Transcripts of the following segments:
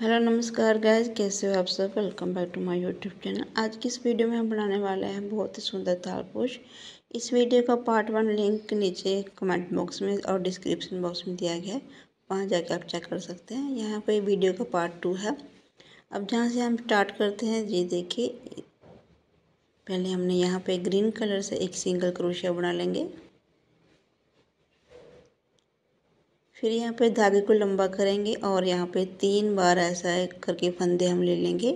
hello नमस्कार gas कैसे हो आप सब welcome back to my YouTube channel आज की इस वीडियो में हम बनाने वाले हैं बहुत ही सुंदर थालपोश इस वीडियो का पार्ट वन लिंक नीचे कमेंट बॉक्स में और डिस्क्रिप्शन बॉक्स में दिया गया है वहाँ जाके आप चेक कर सकते हैं यहाँ पे वीडियो का पार्ट टू है अब जहाँ से हम स्टार्ट करते हैं ये देखिए पहले हमने यहाँ पर ग्रीन कलर से एक सिंगल क्रोशिया बना लेंगे फिर यहाँ पे धागे को लंबा करेंगे और यहाँ पे तीन बार ऐसा करके फंदे हम ले लेंगे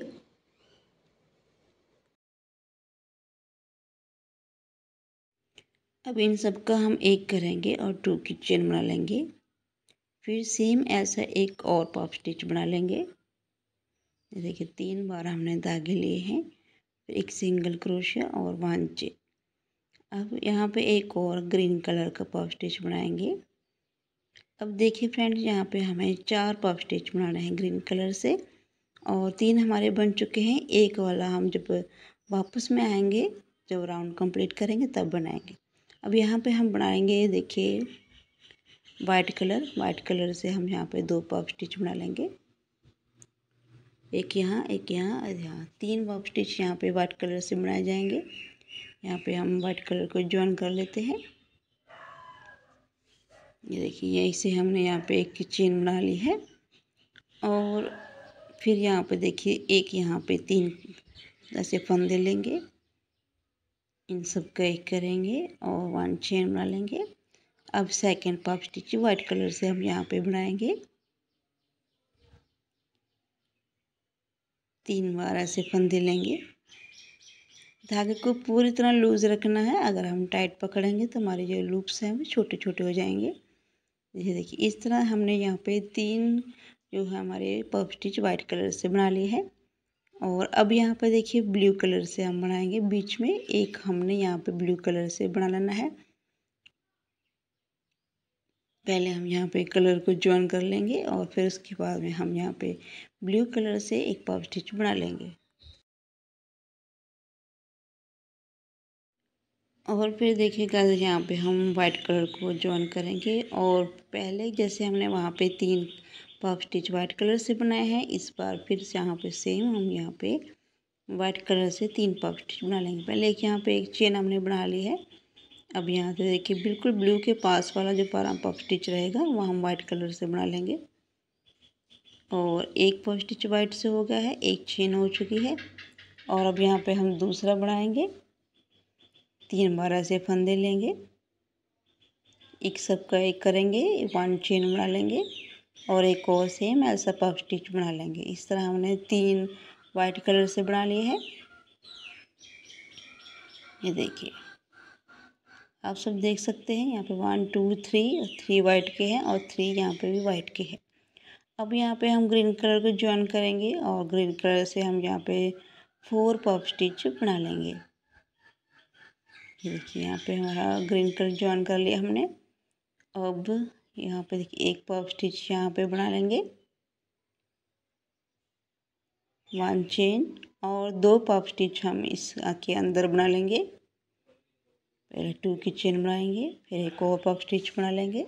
अब इन सब का हम एक करेंगे और टू की चेन बना लेंगे फिर सेम ऐसा एक और पॉप स्टिच बना लेंगे देखिए तीन बार हमने धागे लिए हैं फिर एक सिंगल क्रोशिया और वन चेन अब यहाँ पे एक और ग्रीन कलर का पॉप स्टिच बनाएंगे अब देखिए फ्रेंड्स यहाँ पे हमें चार पफ स्टिच बनाना है ग्रीन कलर से और तीन हमारे बन चुके हैं एक वाला हम जब वापस में आएंगे जब राउंड कंप्लीट करेंगे तब बनाएंगे अब यहाँ पे हम बनाएंगे देखिए वाइट कलर वाइट कलर से हम यहाँ पे दो पफ स्टिच बना लेंगे एक यहाँ एक यहाँ और यहाँ तीन पफ स्टिच यहाँ पर वाइट कलर से बनाए जाएंगे यहाँ पर हम वाइट कलर को ज्वाइन कर लेते हैं ये देखिए यहीं से हमने यहाँ पे एक चेन बना ली है और फिर यहाँ पे देखिए एक यहाँ पे तीन ऐसे फंदे लेंगे इन सब का एक करेंगे और वन चेन बना लेंगे अब सेकंड पाप स्टिच वाइट कलर से हम यहाँ पे बनाएंगे तीन बार ऐसे फंदे लेंगे धागे को पूरी तरह लूज़ रखना है अगर हम टाइट पकड़ेंगे तो हमारे जो लूप्स हैं वो छोटे छोटे हो जाएंगे ये देखिए इस तरह हमने यहाँ पे तीन जो है हमारे पफ स्टिच वाइट कलर से बना लिए हैं और अब यहाँ पे देखिए ब्लू कलर से हम बनाएंगे बीच में एक हमने यहाँ पे ब्लू कलर से बना लेना है पहले हम यहाँ पे कलर को ज्वाइन कर लेंगे और फिर उसके बाद में हम यहाँ पे ब्लू कलर से एक पफ स्टिच बना लेंगे और फिर देखिए गर्ल्स यहाँ पे हम वाइट कलर को ज्वाइन करेंगे और पहले जैसे हमने वहाँ पे तीन पफ स्टिच वाइट कलर से बनाए हैं इस बार फिर से यहाँ पे सेम हम यहाँ पे वाइट कलर से तीन पफ स्टिच बना लेंगे पहले एक यहाँ पे एक चेन हमने बना ली है अब यहाँ से देखिए बिल्कुल ब्लू के पास वाला जो पारा पफ स्टिच रहेगा वह हम वाइट कलर से बना लेंगे और एक पफ स्टिच वाइट से हो गया है एक चेन हो चुकी है और अब यहाँ पर हम दूसरा बनाएँगे तीन बार ऐसे फंदे लेंगे एक सबका एक करेंगे वन चेन बना लेंगे और एक और सेम ऐसा पफ स्टिच बना लेंगे इस तरह हमने तीन वाइट कलर से बना लिए है ये देखिए आप सब देख सकते हैं यहाँ पे one two three three white के हैं और थ्री यहाँ पे भी वाइट के हैं अब यहाँ पे हम ग्रीन कलर को ज्वाइन करेंगे और ग्रीन कलर से हम यहाँ पे फोर पफ स्टिच बना लेंगे देखिए यहाँ पे हमारा ग्रीन कलर ज्वाइन कर लिया हमने अब यहाँ पे देखिए एक पॉप स्टिच यहाँ पे बना लेंगे वन चेन और दो पॉप स्टिच हम इस के अंदर बना लेंगे पहले टू की चेन बनाएंगे फिर एक और पॉप स्टिच बना लेंगे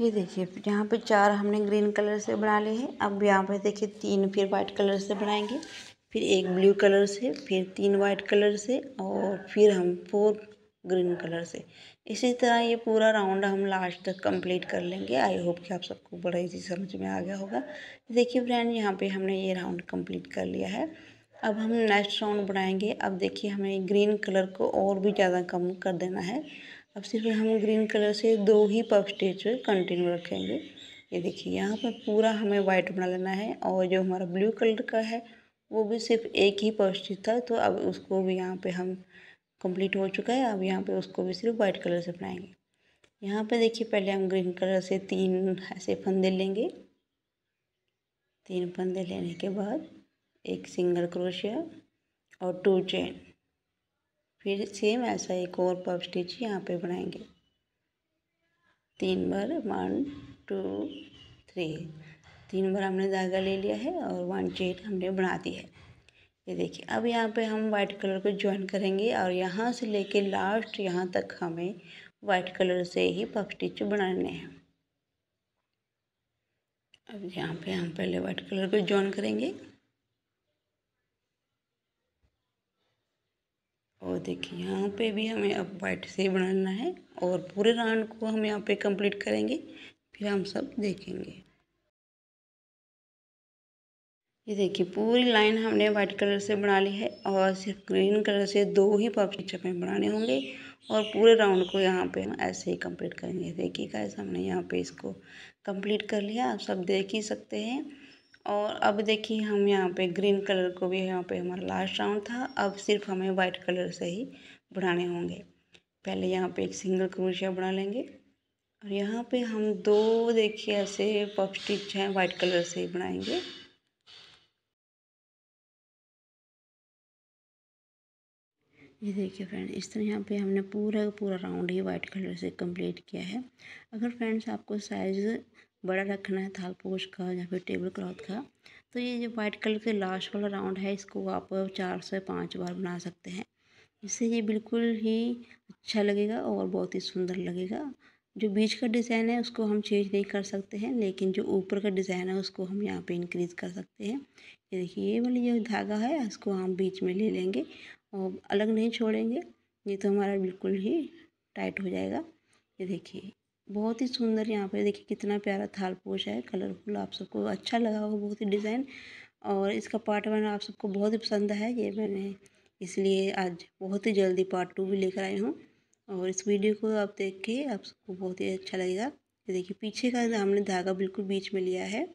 ये देखिए यहाँ पे चार हमने ग्रीन कलर से बना लिए हैं अब यहाँ पे देखिए तीन फिर वाइट कलर से बनाएंगे फिर एक ब्लू कलर से फिर तीन वाइट कलर से और फिर हम फोर ग्रीन कलर से इसी तरह ये पूरा राउंड हम लास्ट तक कंप्लीट कर लेंगे आई होप कि आप सबको बड़ा इजी समझ में आ गया होगा देखिए फ्रेंड यहाँ पे हमने ये राउंड कंप्लीट कर लिया है अब हम नेक्स्ट राउंड बनाएंगे अब देखिए हमें ग्रीन कलर को और भी ज़्यादा कम कर देना है अब सिर्फ हम ग्रीन कलर से दो ही पफ स्टिच कंटिन्यू रखेंगे ये देखिए यहाँ पर पूरा हमें वाइट बना लेना है और जो हमारा ब्लू कलर का है वो भी सिर्फ एक ही पफ स्टिच था तो अब उसको भी यहाँ पे हम कंप्लीट हो चुका है अब यहाँ पे उसको भी सिर्फ वाइट कलर से बनाएंगे यहाँ पे देखिए पहले हम ग्रीन कलर से तीन ऐसे फंदे लेंगे तीन फंदे लेने के बाद एक सिंगल क्रोशिया और टू चेन फिर सेम ऐसा एक और पफ स्टिच यहाँ पे बनाएंगे तीन बार वन टू थ्री तीन बार हमने धागा ले लिया है और वन चेन हमने बना दी है ये देखिए अब यहाँ पे हम वाइट कलर को ज्वाइन करेंगे और यहाँ से लेके लास्ट यहाँ तक हमें वाइट कलर से ही पफ स्टिच बनाने हैं अब यहाँ पे हम पहले वाइट कलर को ज्वाइन करेंगे और देखिए यहाँ पे भी हमें अब वाइट से बनाना है और पूरे राउंड को हम यहाँ पे कंप्लीट करेंगे फिर हम सब देखेंगे ये देखिए पूरी लाइन हमने वाइट कलर से बना ली है और सिर्फ ग्रीन कलर से दो ही पॉपी छपें बनाने होंगे और पूरे राउंड को यहाँ पे हम ऐसे ही कंप्लीट करेंगे देखिए गाइस हमने यहाँ पे इसको कंप्लीट कर लिया आप सब देख ही सकते हैं और अब देखिए हम यहाँ पे ग्रीन कलर को भी यहाँ पे हमारा लास्ट राउंड था अब सिर्फ हमें वाइट कलर से ही बढ़ाने होंगे पहले यहाँ पे एक सिंगल क्रोशिया बना लेंगे और यहाँ पे हम दो देखिए ऐसे पफ स्टिच हैं वाइट कलर से ही बनाएंगे ये देखिए फ्रेंड इस तरह यहाँ पे हमने पूरा पूरा राउंड ही वाइट कलर से कंप्लीट किया है अगर फ्रेंड्स आपको साइज़ बड़ा रखना है थाल पोश का या फिर टेबल क्लॉथ का तो ये जो वाइट कलर के लास्ट वाला राउंड है इसको आप चार से पाँच बार बना सकते हैं इससे ये बिल्कुल ही अच्छा लगेगा और बहुत ही सुंदर लगेगा जो बीच का डिज़ाइन है उसको हम चेंज नहीं कर सकते हैं लेकिन जो ऊपर का डिज़ाइन है उसको हम यहाँ पे इंक्रीज़ कर सकते हैं ये देखिए ये वाली जो धागा है इसको हम बीच में ले लेंगे और अलग नहीं छोड़ेंगे ये तो हमारा बिल्कुल ही टाइट हो जाएगा ये देखिए बहुत ही सुंदर यहाँ पे देखिए कितना प्यारा थाल पोश है कलरफुल आप सबको अच्छा लगा होगा बहुत ही डिज़ाइन और इसका पार्ट वन आप सबको बहुत ही पसंद है ये मैंने इसलिए आज बहुत ही जल्दी पार्ट टू भी लेकर आई हूँ और इस वीडियो को आप देख के आप सबको बहुत ही अच्छा लगेगा ये देखिए पीछे का हमने धागा बिल्कुल बीच में लिया है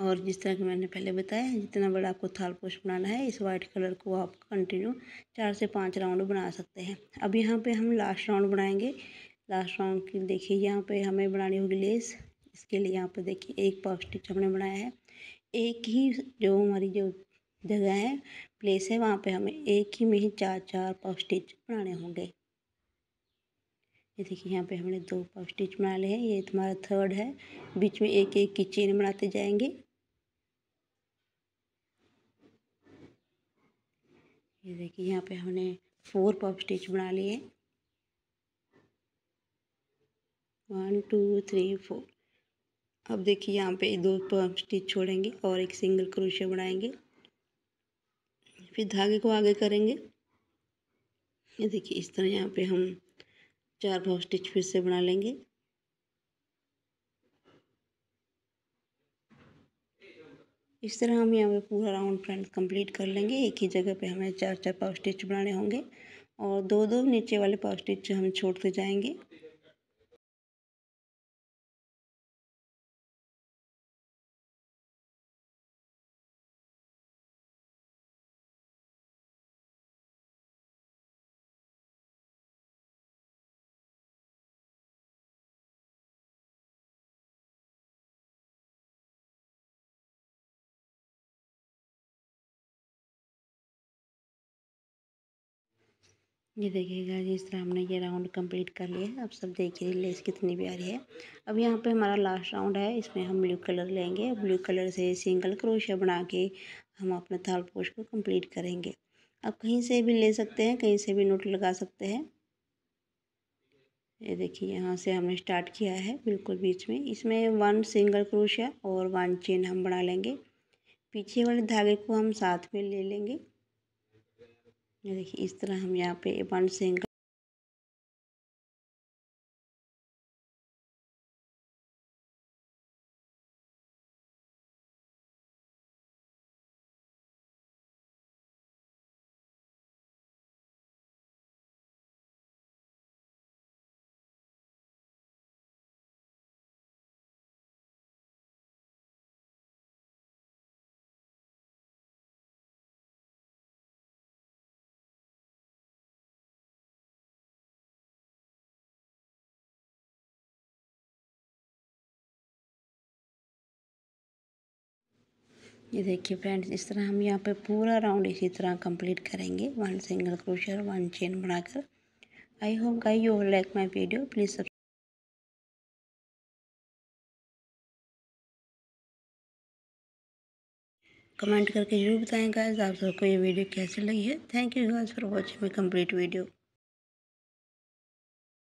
और जिस तरह की मैंने पहले बताया जितना बड़ा आपको थाल थालपोश बनाना है इस वाइट कलर को आप कंटिन्यू चार से पाँच राउंड बना सकते हैं अब यहाँ पे हम लास्ट राउंड बनाएंगे लास्ट राउंड की देखिए यहाँ पे हमें बनानी होगी लेस इसके लिए यहाँ पे देखिए एक पॉप स्टिच हमने बनाया है एक ही जो हमारी जो जगह है प्लेस है वहाँ पे हमें एक ही में ही चार चार पॉप स्टिच बनाने होंगे ये देखिए यहाँ पे हमने दो पॉप स्टिच बना लिए हैं ये तुम्हारा थर्ड है बीच में एक एक की चेन बनाते जाएंगे ये देखिए यहाँ पे हमने फोर पॉप स्टिच बना लिए हैं वन टू थ्री फोर अब देखिए यहाँ पे दो पम्प स्टिच छोड़ेंगे और एक सिंगल क्रोशे बनाएंगे फिर धागे को आगे करेंगे ये देखिए इस तरह यहाँ पे हम चार भाव स्टिच फिर से बना लेंगे इस तरह हम यहाँ पे पूरा राउंड फ्रंट कंप्लीट कर लेंगे एक ही जगह पे हमें चार चार पाव स्टिच बनाने होंगे और दो दो नीचे वाले पाव स्टिच हम छोड़ते जाएंगे ये देखिएगा जिस तरह हमने ये राउंड कंप्लीट कर लिया अब सब देखिए लेस कितनी प्यारी है अब यहाँ पे हमारा लास्ट राउंड है इसमें हम ब्लू कलर लेंगे ब्लू कलर से सिंगल क्रोशिया बना के हम अपने थाल पोश को कंप्लीट करेंगे आप कहीं से भी ले सकते हैं कहीं से भी नोट लगा सकते हैं ये देखिए यहाँ से हमने स्टार्ट किया है बिल्कुल बीच में इसमें वन सिंगल क्रोशिया और वन चेन हम बना लेंगे पीछे वाले धागे को हम साथ में ले लेंगे ये देखिए इस तरह हम यहाँ पे वन सिंगल ये देखिए फ्रेंड्स इस तरह हम यहाँ पे पूरा राउंड इसी तरह कंप्लीट करेंगे वन सिंगल क्रोशिया और वन चेन बनाकर I hope guys you like my video please comment करके जरूर बताएं गाइस आप सबको ये वीडियो कैसी लगी है thank you guys for watching my complete video